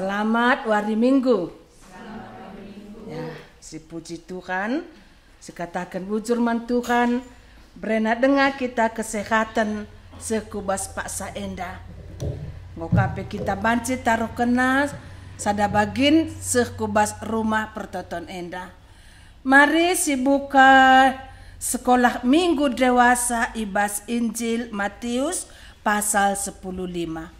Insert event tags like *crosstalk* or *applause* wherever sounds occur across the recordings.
Selamat hari Minggu. Selamat ya, hari Minggu. Ya, si puji Tuhan, sekatakan bujurman Tuhan, berenak dengar kita kesehatan sekubas paksa enda. Ngokape kita banci taruh kena, sada bagin sekubas rumah pertonton enda. Mari si buka sekolah minggu dewasa ibas Injil Matius pasal 105.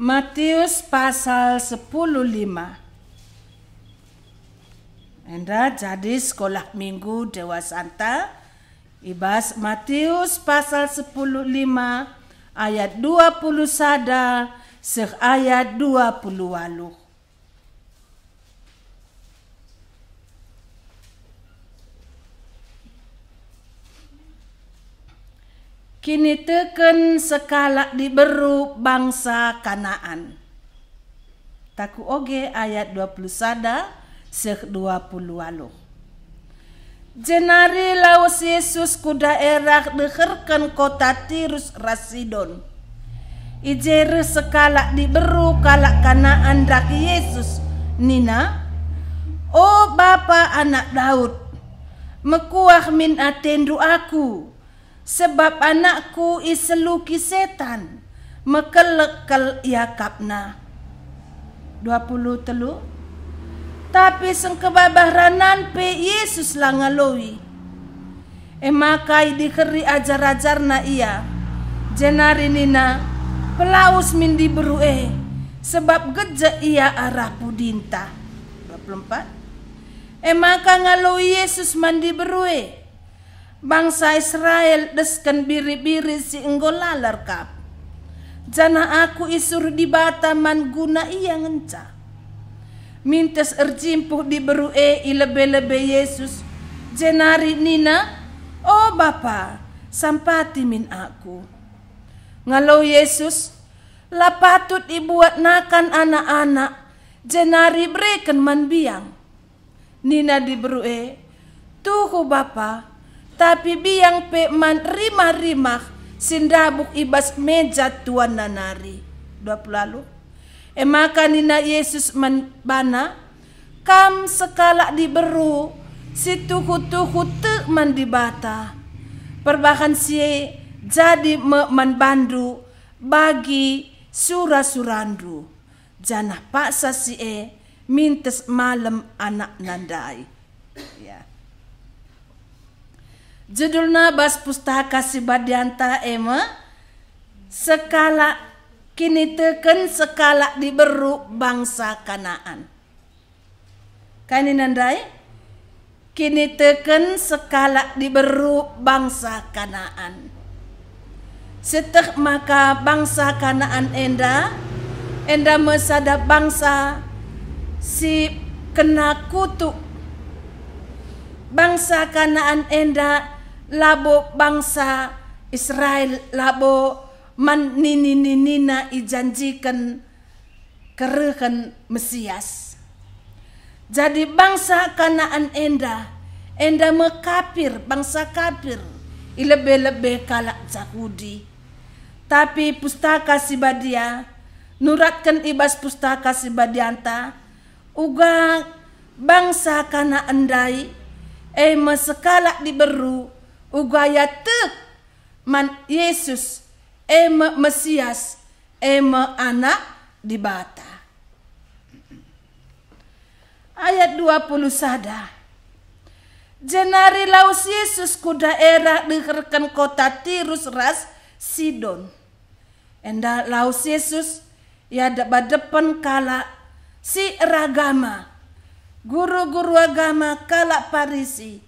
Matius pasal 10 5. Anda jadi sekolah minggu Dewa Santa Ibas Matius pasal 10 5 ayat 20 sada seh ayat 20 waluh. kini teken sekala diberu bangsa Kanaan. Taku oge ayat 20 sada seh 20 walu. Jenari laus Yesus ku daerah deherkan kota Tirus Rasidon. Ijeru sekala diberu kalak kanaan rak Yesus Nina. O Bapa anak Daud, mekuah min atendu aku sebab anakku iseluki setan mekelekel dua 20 telu. Tapi sengkebabah ranan pe Yesus langaloi. Emakai dikeri ajar-ajar na ia. Jenarinina pelaus mindi berue sebab geja ia arah pudinta. 24. emakai ngaloi Yesus mandi berue bangsa Israel deskan biri-biri si enggo lalar kap. Jana aku isur di bataman guna iya ngenca. Mintas erjimpuh di beru e ilebe-lebe Yesus. Jenari Nina, oh Bapa, sampati min aku. Ngalau Yesus, lapatut ibuat nakan anak-anak. Jenari breken man biang. Nina di beru e, tuhu Bapa, tapi biang pe man rima rimah sindabuk ibas meja tuan nanari. Dua puluh lalu. Emaka nina Yesus man bana kam sekala diberu situ tuku te man dibata. Perbahan sie jadi me man bandu bagi sura-surandu. Janah paksa e mintes malam anak nandai. Yeah judulnya Bas Pustaka Badianta Ema skala kini teken skala diberu bangsa Kanaan kini nandai kini teken skala diberu bangsa Kanaan setek maka bangsa Kanaan enda enda mesada bangsa si kena kutuk bangsa Kanaan enda labo bangsa Israel labo na ijanjikan kerehan Mesias. Jadi bangsa kanaan enda, enda mekapir, bangsa kapir, ilebe-lebe kalak Yahudi. Tapi pustaka sibadia, nuratkan ibas pustaka sibadianta, uga bangsa kana andai, eh di diberu, Ugaya Ugayatut man Yesus ema Mesias ema anak dibata. Ayat 20 sada. Jenari laus Yesus ku daerah dikerken kota Tirus ras Sidon. Enda laus Yesus ya dapat depan kala si ragama. Guru-guru agama kala parisi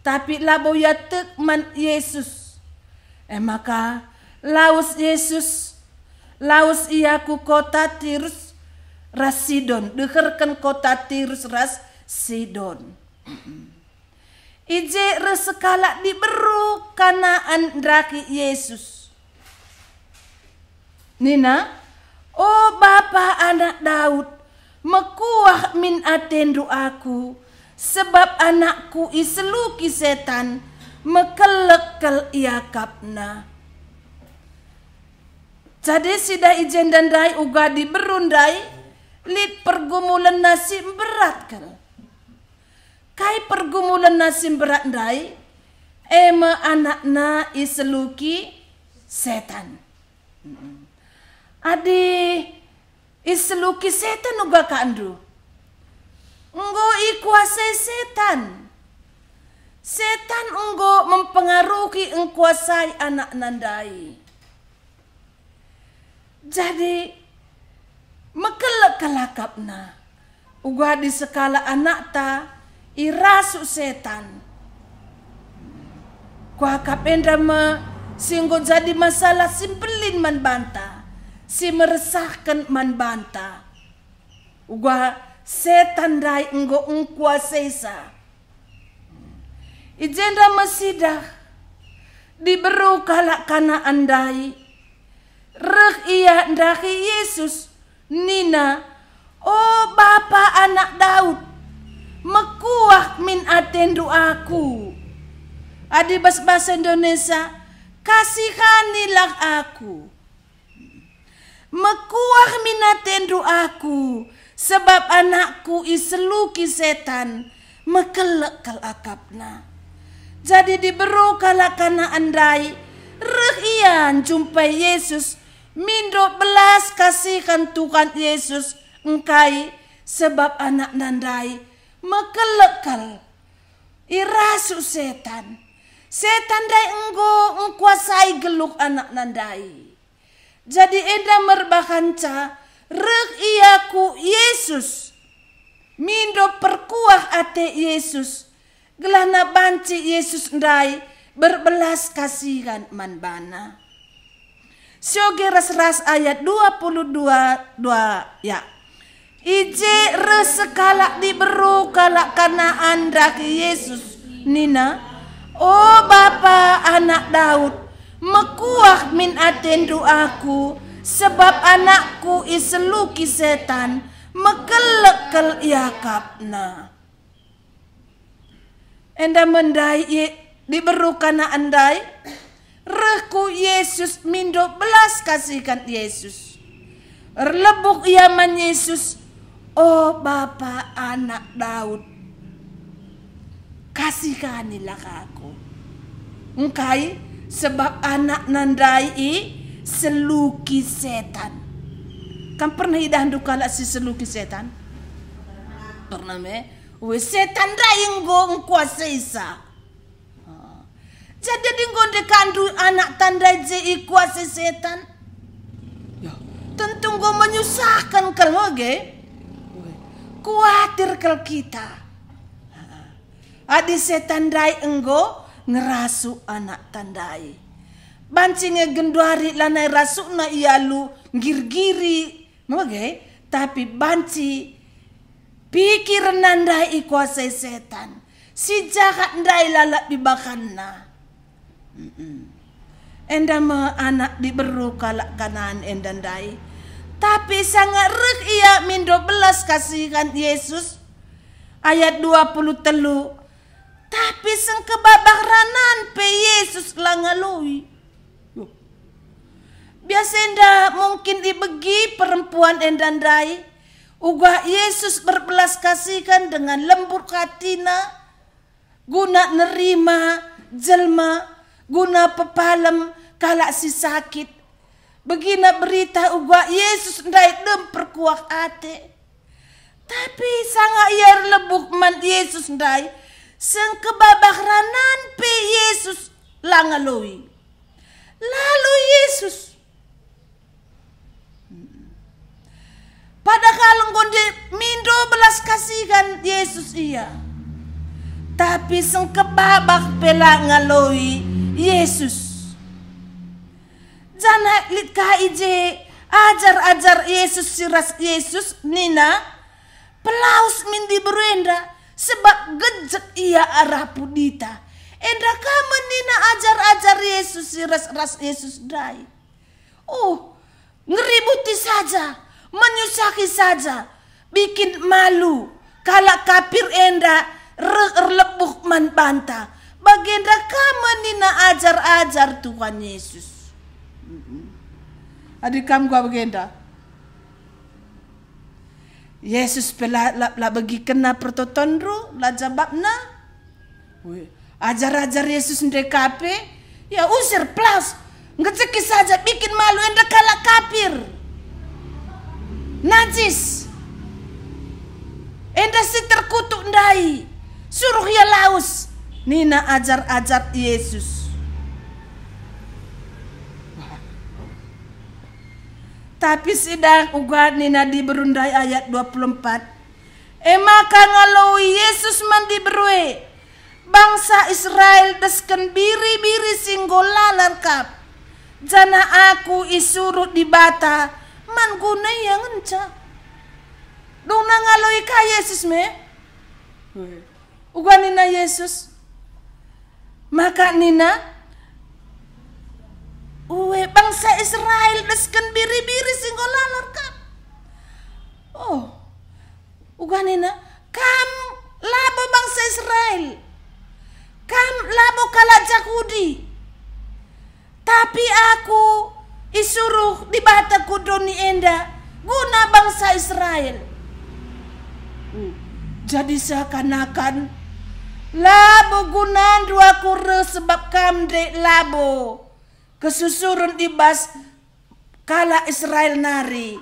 tapi labo ya tek man Yesus. E maka laus Yesus, laus ia ku kota Tirus Rasidon. Dekerkan kota Tirus Ras Sidon. *clears throat* Ije resekala diberu karena andraki Yesus. Nina, oh Bapa anak Daud, mekuah min atendu aku sebab anakku iseluki setan mekelekel kapna. Jadi sida ijen dan dai uga di berundai lid pergumulan nasib berat kel. Kai pergumulan nasib berat dai ema anakna iseluki setan. Adi iseluki setan uga kandu enggo ikuasai setan. Setan enggo mempengaruhi engkuasai anak nandai. Jadi mekelek kelakapna. Uga di sekala anak ta irasu setan. Kuah kapenda me singgo jadi masalah simpelin man banta. Si meresahkan man banta. Uga setan dai ngo ngkuwa sa ijenda masida diberu kalak kana andai rek iya ndaki Yesus nina oh bapa anak Daud mekuah min atendu aku adi bas bas Indonesia kasihanilah aku mekuah min atendu aku Sebab anakku iseluki setan mekelek kal akapna. Jadi diberu kalakana andai rehian jumpai Yesus mindo belas kasihkan Tuhan Yesus engkai sebab anak nandai mekelekal irasu setan. Setan dai enggo engkuasai geluk anak nandai. Jadi eda merbakanca rek ia Yesus. Mindo perkuah ate Yesus. Gelana banci Yesus ndai berbelas kasihan manbana. Syoge ras-ras ayat 22 dua ya. Ije resekala diberu kalak karena anda ke Yesus Nina. Oh Bapa anak Daud, mekuah min atendu aku sebab anakku iseluki setan mekelekel yakapna. Enda mendai diberukana andai reku Yesus mindo belas kasihkan Yesus. Erlebuk yaman Yesus, oh Bapa anak Daud, kasihkanilah aku. Engkai sebab anak nandai i, seluki setan. Kan pernah hidah dukala si seluki setan? Pernah me? We setan dah inggo kuasa isa. Jadi dinggo dekandu anak tanda je kuasa setan. Ya, tentu gue menyusahkan kalau ge. Kuatir kel kita. Adi setan dai enggo ngerasu anak tandai bancinge gendwari lanai rasukna ialu ngirgiri mage tapi banci pikir nandai ikuasai setan si jahat ndai lalak di bakanna enda ma anak di beru kalak kanan enda ndai tapi sangat rek ia mindo belas kasihan Yesus ayat 20 telu tapi sengkebabak ranan pe Yesus langalui Biasa endah mungkin dibegi perempuan endandai. Ugah Yesus berbelas kasihkan dengan lembut katina. Guna nerima jelma. Guna pepalem kalak si sakit. Begina berita ugah Yesus ndai dem perkuak ate. Tapi sangat ia lebuk man Yesus ndai. Seng kebabak ranan pe Yesus langalui. Lalu Yesus Padahal di mindo belas kasihan Yesus iya. Tapi sang kebabak pela ngaloi Yesus. Jana lit ije ajar-ajar Yesus siras Yesus nina pelaus mindi berenda sebab gejek ia arah pudita. Enda kamu nina ajar-ajar Yesus siras ras Yesus dai. Oh, ngeributi saja menyusahi saja, bikin malu. Kalau kapir enda lebuh man banta. Bagenda kamu nina ajar-ajar Tuhan Yesus. Adik kamu gua bagenda. Yesus pelah la, la bagi kena lah la jawabna. Ajar-ajar Yesus kape, ya usir plus Ngecekis saja bikin malu enda kalah kapir. Prancis. Enda si terkutuk ndai. Suruh ya laus. Nina ajar-ajar Yesus. Tapi sedang uga nina berundai ayat 24. Emak ngalau Yesus mandi berwe. Bangsa Israel desken biri-biri singgola larkap. Jana aku isurut di bata. Man yang encak nangaloy ka Yesus me. Ugani nina, Yesus. Maka nina uwe bangsa Israel desken biri-biri singgolalar kap. Oh. Ugani nina, kam labo bangsa Israel. Kam labo kalajak Yahudi. Tapi aku isuruh di bataku Doni Enda guna bangsa Israel. Jadi seakan-akan labu gunan dua kure sebab dek labu kesusuran ibas kala Israel nari.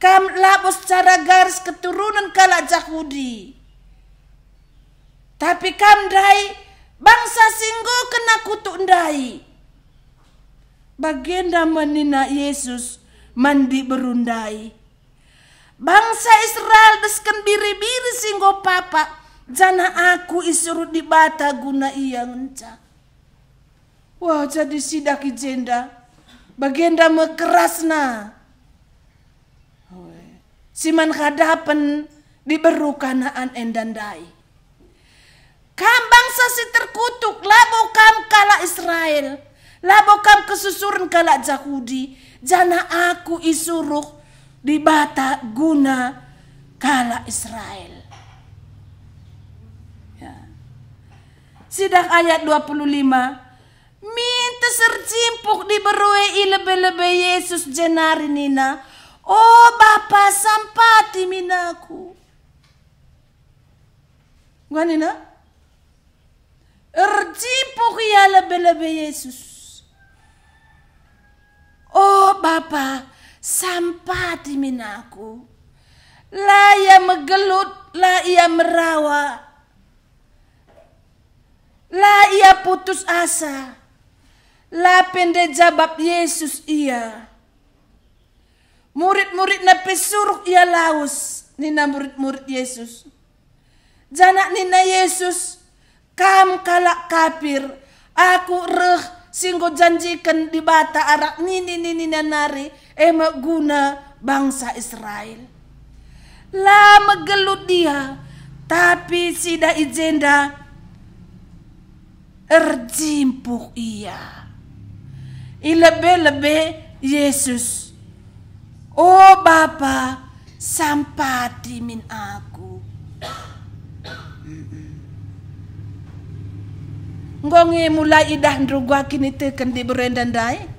Kam labu secara garis keturunan kala Yahudi. Tapi dai bangsa singgo kena kutuk dai. baginda menina Yesus mandi berundai. Bangsa Israel desken biri-biri singgo papa. Jana aku isuruh di bata guna iya ngenca. Wah jadi sidaki jenda. Bagenda mekeras na. Siman hadapan di berukanaan endandai. Kam bangsa si terkutuk labo kam kala Israel. Labo kam kesusuran kala Yahudi. Jana aku isuruh di bata guna kala Israel. Ya. Sidak ayat 25. Minta sercimpuk di berue lebih lebe Yesus jenari nina. Oh Bapa sampati minaku. Gua nina? Ercimpuk ya lebih lebe Yesus. Oh bapa sampati minaku. La ia megelut, la ia merawa. La ia putus asa. La pende jabab Yesus ia. Murid-murid na pesuruk ia laus. Nina murid-murid Yesus. Janak nina Yesus. Kam kalak kapir. Aku reh singgo janjikan di bata arak nini nini nanari emak guna bangsa Israel. Lama gelut dia, tapi si sida izenda, erjimpuk ia. Ilebe-lebe Yesus. Oh Bapa, sampati min aku. Ngongi mulai idah ndrugwa kini teken di berendandai.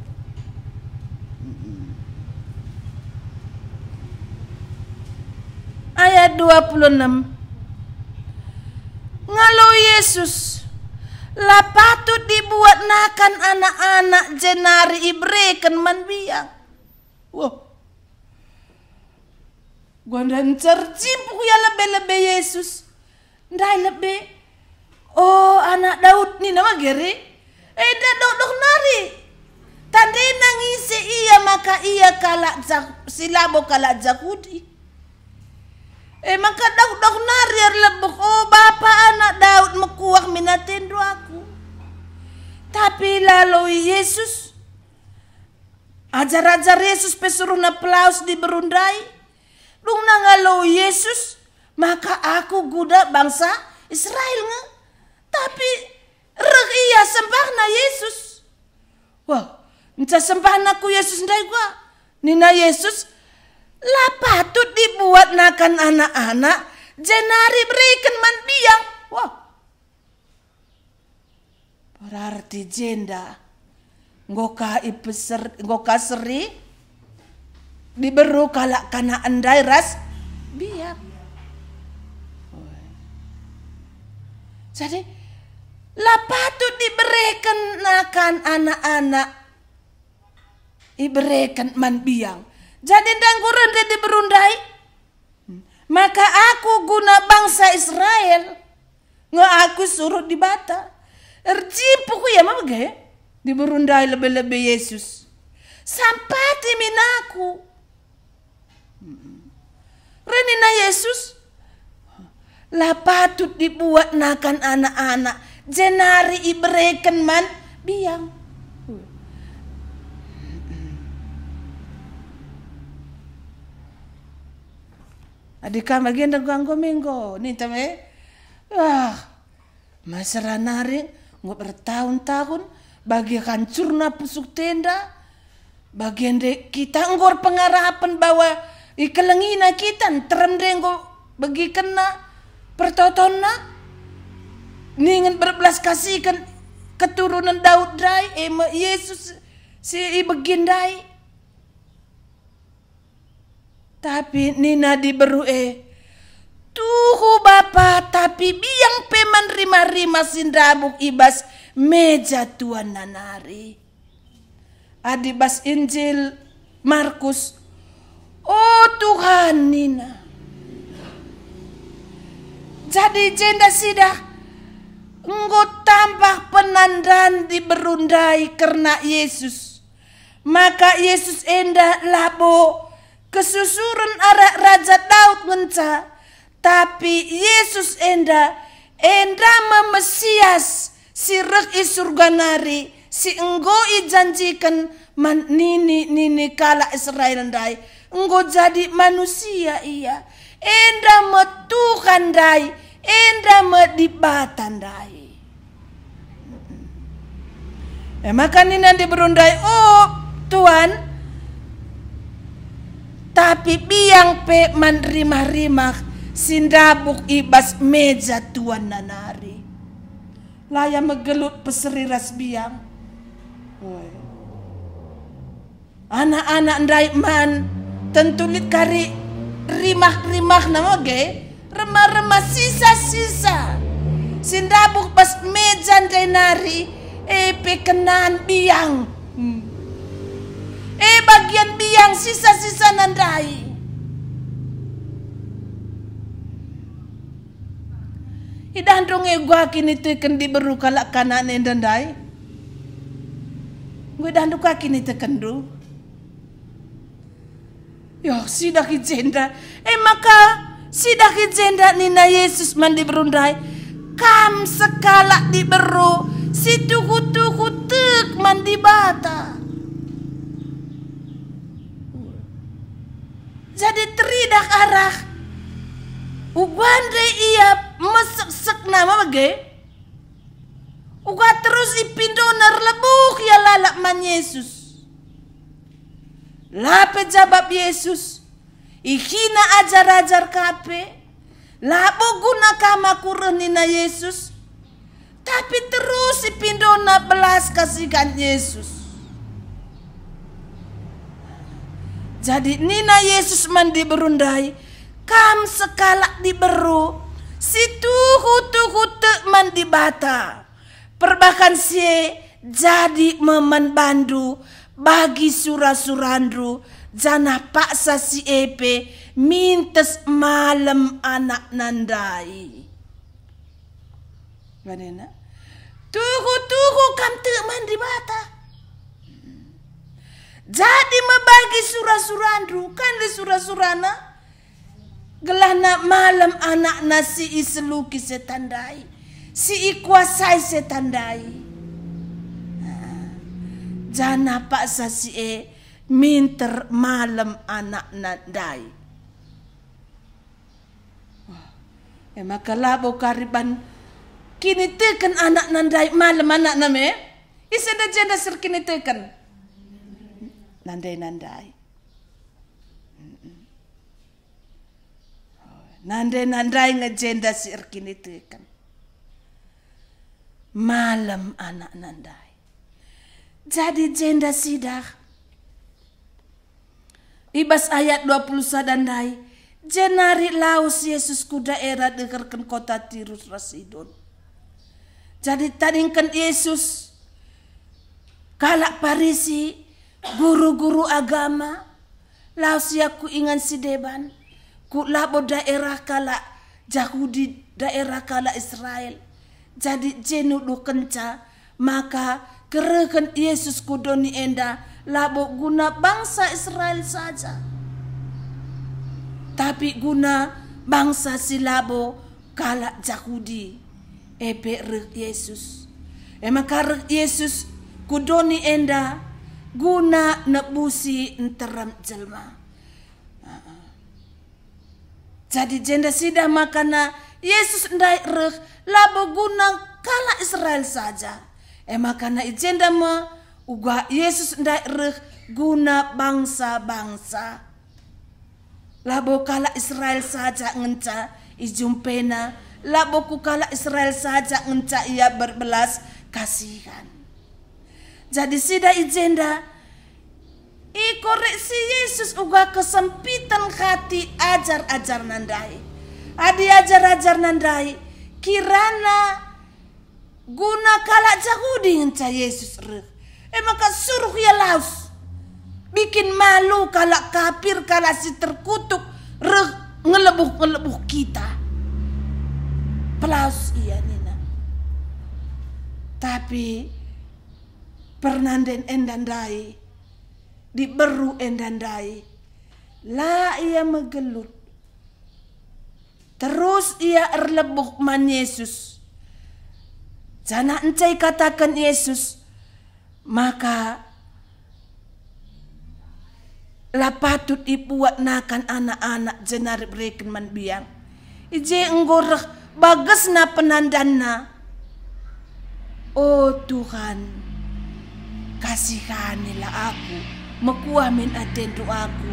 26 Ngalo Yesus lapatu patut dibuat nakan anak-anak jenari ibrekan manbiang. Wow. Gua dan cercim ya lebih-lebih Yesus. Ndai lebih. Oh anak Daud nih nama gere. Eh dah dok dok nari. Tandai nangisi iya maka iya kalak silabo kalak jakudi. Eh maka dok dak nariar lebok oh bapa anak Daud mekuak minatin aku. Tapi lalu Yesus ajar-ajar Yesus pesuruh na pelaus di berundai. Dung nangalo Yesus maka aku guda bangsa Israel nge. Tapi rek iya sembah na Yesus. Wah, nca sembah ku Yesus ndai gua. Nina Yesus lah patut dibuat nakan anak-anak. Jenari berikan mandiang. Wah. Berarti jenda. Ngoka ipeser, ngoka seri. Diberu kalak kana andai ras. biar Jadi. Lah patut diberikan nakan anak-anak. Diberikan man biang jadi dangguran jadi berundai. Maka aku guna bangsa Israel. Nggak aku suruh dibata. ku ya mama ya? di Diberundai lebih-lebih Yesus. Sampai minaku, aku. Renina Yesus. Lah patut dibuat nakan anak-anak. Jenari ibreken man biang. adikamba agenda gwangomingo me ah masara naring ngo bertahun-tahun bagi na pusuk tenda bagende kita ngor pengarapan bahwa ikelengina kita terem denggo bagi kena na ningen berbelas kasih kan keturunan Daud dai ema Yesus si ibegin dai tapi Nina diberue. Tuhu bapa tapi biang peman rima-rima sindabuk ibas meja tuan nanari. Adibas Injil Markus. Oh Tuhan Nina. Jadi jenda sidah. Engkau tambah penandaan diberundai karena Yesus. Maka Yesus endah labu kesusuran arak Raja Daud menca, tapi Yesus enda, enda memesias si rek surga nari, si enggo janjikan man nini nini kala Israel dai, enggo jadi manusia iya, enda metukan dai, enda batan dai. Eh, maka ini nanti berundai, oh Tuhan, tapi biang pe manrimah-rimah sindabuk ibas meja tuan nanari. Laya megelut peseriras biang. Anak-anak ndai man tentulit kari rimah-rimah nama ge remah-remah sisa-sisa. Sindabuk pas meja ndai nari epe kenan biang Eh bagian biang sisa-sisa nandai. Idandrong e gua kini tu kendi beru kalak kanan e nandai. Gua dandu gua kini tu kendu. Yo si ki jenda. Eh maka sidah ki jenda nina Yesus mandi berundai. Kam sekala di beru situ kutu kutuk mandi bata. jadi teridak arah de iya mesek-sek nama bagai Uga terus ipindo lebuk ya lalak man Yesus. Lape jabab Yesus. Ikina ajar-ajar kape. Lape guna kama kurenina Yesus. Tapi terus ipindo na belas kasihan Yesus. Jadi nina Yesus mandi berundai. Kam sekala diberu. Situ hutu hutu mandi bata. Perbakan si jadi meman bandu bagi sura-surandru jana paksa si epe mintes malam anak nandai. Bagaimana? tuhu tuhu kam te mandi bata. jadi membagi surah-surah andru kan le surah-surah na gelah na malam anak nasi iseluki setandai si ikuasai setandai ha. jana pak sasi e minter malam anak nandai ha. Emak eh, kalau lah bokariban kini tekan anak nandai malam anak nama, e. isenda jenda serkini tekan. nandai-nandai. Nandai-nandai ngejenda sirkin itu kan. Malam anak nandai. Jadi jenda sidah. Ibas ayat 20 sadandai Jenari laus Yesus kuda era dengarkan kota Tirus Rasidon. Jadi tadingkan Yesus. Kalak parisi guru-guru agama lausia ku ingan sideban ku labo daerah kala jahudi daerah kala Israel jadi jenu lu kenca maka kereken Yesus ku doni enda labo guna bangsa Israel saja tapi guna bangsa si labo kala jahudi, epe rek Yesus emang karek Yesus ku doni enda guna nebusi enteram jelma. Jadi jenda sida makana Yesus ndai reh labo guna kala Israel saja. E makana ijenda ma uga Yesus ndai reh guna bangsa-bangsa. Labo kala Israel saja ngenca ijumpena. Labo kala Israel saja ngenca ia berbelas kasihan jadi sida izenda ikorek si Yesus uga kesempitan hati ajar-ajar nandai adi ajar-ajar nandai kirana guna kalak jahudi ca Yesus Emang eh, kan suruh ya laus bikin malu kalak kapir kalak si terkutuk reh ngelebuh ngelebuh kita pelaus iya nina tapi pernanden endandai di beru endandai la ia megelut terus ia erlebuk man Yesus jana encai katakan Yesus maka patut ipuat nakan anak-anak jenar berikan man biang ije enggorek bagus na penandana oh Tuhan kasihanilah aku, mekuamin atentu aku,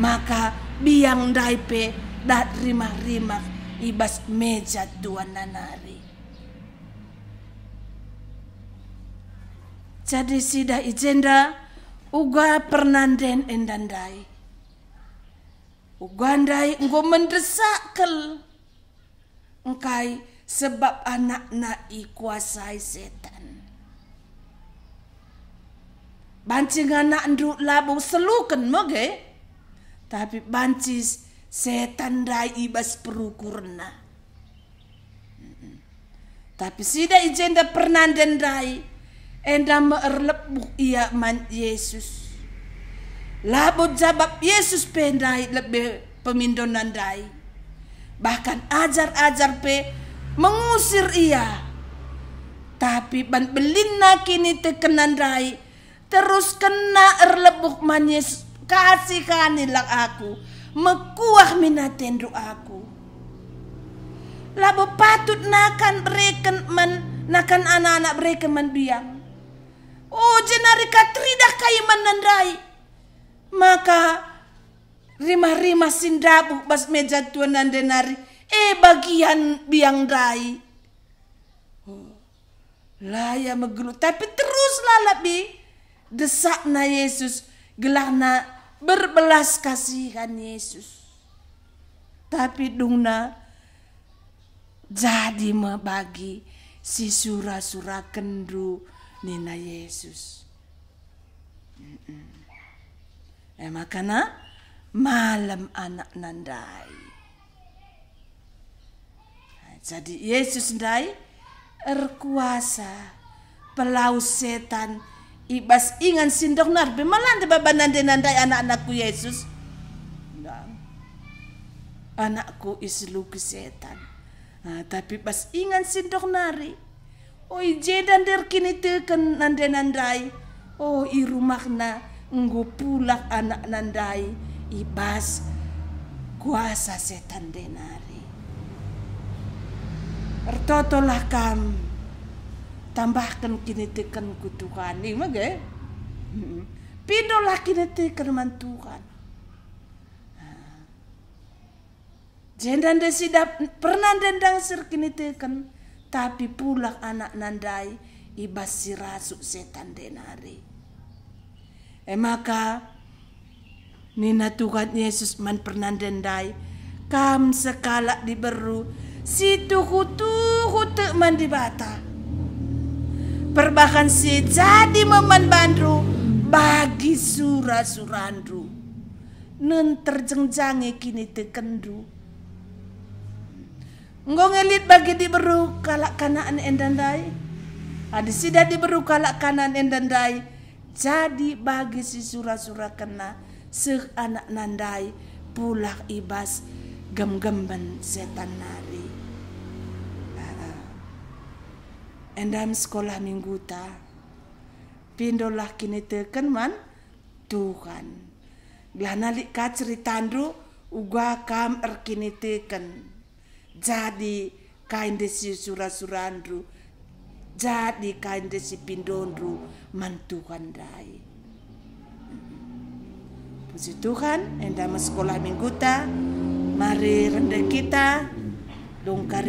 maka biang daipe dat rimah-rimah ibas meja dua nanari. Jadi sida ijenda uga pernanden endandai. Ugandai mendesak kel, engkai sebab anak nak ikuasai setan banci ngana ndu labu selukan moge tapi banci setan dai ibas perukurna tapi sida ijenda den dai enda meerlebu ia man Yesus labu jabab Yesus pendai lebih pemindonan dai bahkan ajar-ajar pe mengusir ia tapi ban belinna kini tekenan dai terus kena erlebuk manis kasih kanilak aku mekuah minatendu aku labo patut nakan breken men nakan anak-anak breken men biang oh jenarika tridah kai menendai maka rima-rima sindabu bas meja tuan dan denari eh bagian biang dai oh, laya megelut tapi terus lah bi desakna Yesus, na berbelas kasihan Yesus. Tapi dungna jadi membagi si sura-sura kendu nina Yesus. Eh makana malam anak nandai. Eh, jadi Yesus Nandai erkuasa pelau setan ibas ingan sindok nar bemalande babanande nandai anak-anakku Yesus nah, anakku anakku ke setan nah, tapi pas ingan sindok nari oi jedan der kini teken nande nandai oh i rumahna nggo pulak anak nandai ibas kuasa setan denari ertotolah kami tambahkan kini tekan ku Tuhan ini mah ge ke ya? kini tekan man Tuhan ah. jendan desidap pernah dendang sir kini tekan tapi pulak anak nandai ibas rasuk setan denari e eh, maka nina Tuhan Yesus man pernah dendai kam sekala diberu situ kutu kutu man dibata Perbakan si jadi meman bandru bagi sura surandu. nun terjengjangnya kini tekendu. Ngong ngelit bagi diberu kalak kanaan endandai. Ada sida diberu kalak kanaan endandai. Jadi bagi si sura-sura kena se anak nandai pulak ibas gem-gemben setan nai. endam sekolah minggu ta pindolah kini teken man Tuhan glana lika ceritandru uga kam er kini teken jadi kain desi sura-surandru jadi kain desi pindondru man Tuhan dai puji Tuhan endam sekolah minggu ta mari rendah kita dongkari